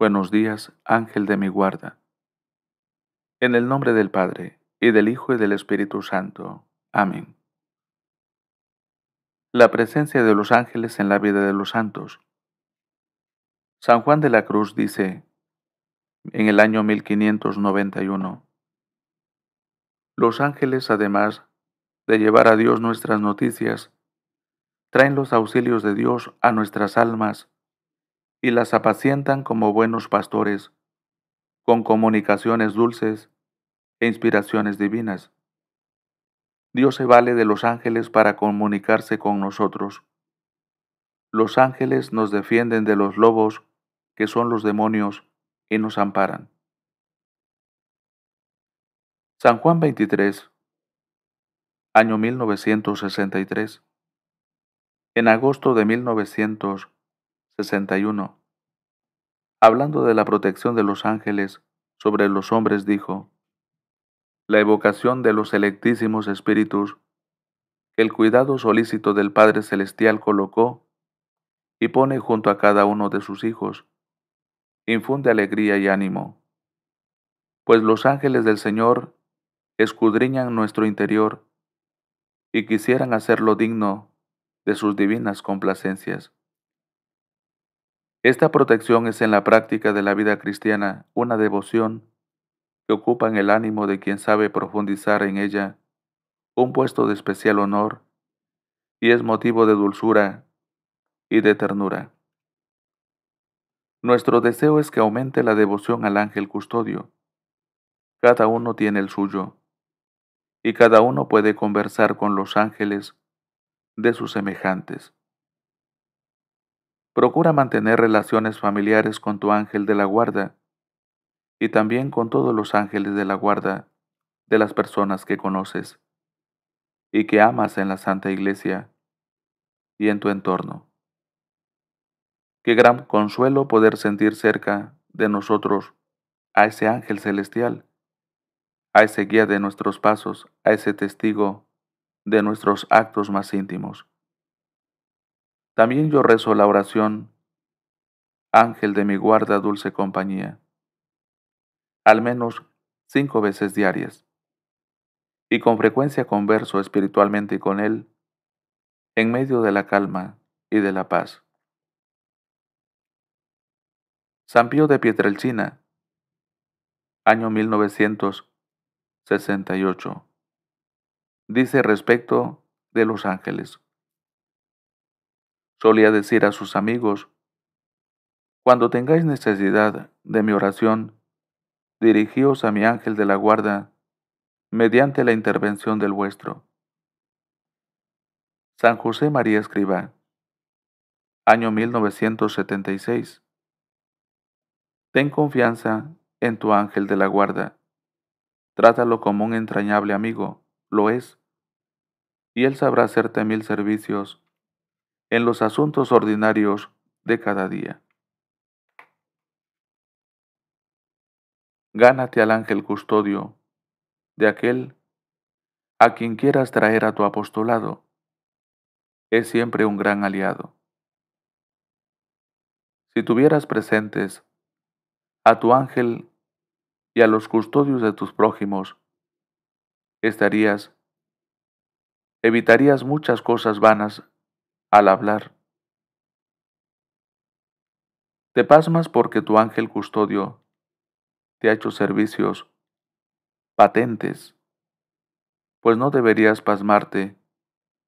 Buenos días, ángel de mi guarda. En el nombre del Padre, y del Hijo y del Espíritu Santo. Amén. La presencia de los ángeles en la vida de los santos. San Juan de la Cruz dice, en el año 1591, los ángeles, además de llevar a Dios nuestras noticias, traen los auxilios de Dios a nuestras almas y las apacientan como buenos pastores, con comunicaciones dulces e inspiraciones divinas. Dios se vale de los ángeles para comunicarse con nosotros. Los ángeles nos defienden de los lobos, que son los demonios, y nos amparan. San Juan 23, año 1963. En agosto de 1963, 61. Hablando de la protección de los ángeles sobre los hombres, dijo, la evocación de los selectísimos espíritus que el cuidado solícito del Padre Celestial colocó y pone junto a cada uno de sus hijos, infunde alegría y ánimo. Pues los ángeles del Señor escudriñan nuestro interior y quisieran hacerlo digno de sus divinas complacencias. Esta protección es en la práctica de la vida cristiana una devoción que ocupa en el ánimo de quien sabe profundizar en ella un puesto de especial honor y es motivo de dulzura y de ternura. Nuestro deseo es que aumente la devoción al ángel custodio. Cada uno tiene el suyo, y cada uno puede conversar con los ángeles de sus semejantes. Procura mantener relaciones familiares con tu ángel de la guarda y también con todos los ángeles de la guarda de las personas que conoces y que amas en la Santa Iglesia y en tu entorno. Qué gran consuelo poder sentir cerca de nosotros a ese ángel celestial, a ese guía de nuestros pasos, a ese testigo de nuestros actos más íntimos. También yo rezo la oración, Ángel de mi guarda, dulce compañía, al menos cinco veces diarias, y con frecuencia converso espiritualmente con Él en medio de la calma y de la paz. San Pío de Pietrelcina, año 1968, dice respecto de los ángeles. Solía decir a sus amigos, Cuando tengáis necesidad de mi oración, dirigíos a mi ángel de la guarda mediante la intervención del vuestro. San José María Escriba, año 1976. Ten confianza en tu ángel de la guarda. Trátalo como un entrañable amigo, lo es, y él sabrá hacerte mil servicios en los asuntos ordinarios de cada día. Gánate al ángel custodio de aquel a quien quieras traer a tu apostolado. Es siempre un gran aliado. Si tuvieras presentes a tu ángel y a los custodios de tus prójimos, estarías, evitarías muchas cosas vanas al hablar. Te pasmas porque tu ángel custodio te ha hecho servicios patentes, pues no deberías pasmarte,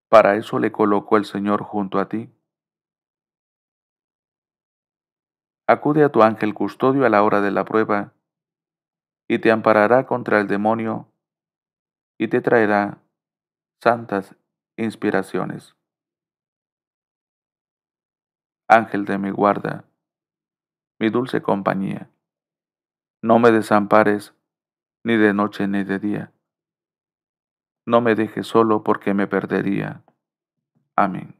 para eso le colocó el Señor junto a ti. Acude a tu ángel custodio a la hora de la prueba, y te amparará contra el demonio, y te traerá santas inspiraciones. Ángel de mi guarda, mi dulce compañía. No me desampares, ni de noche ni de día. No me dejes solo porque me perdería. Amén.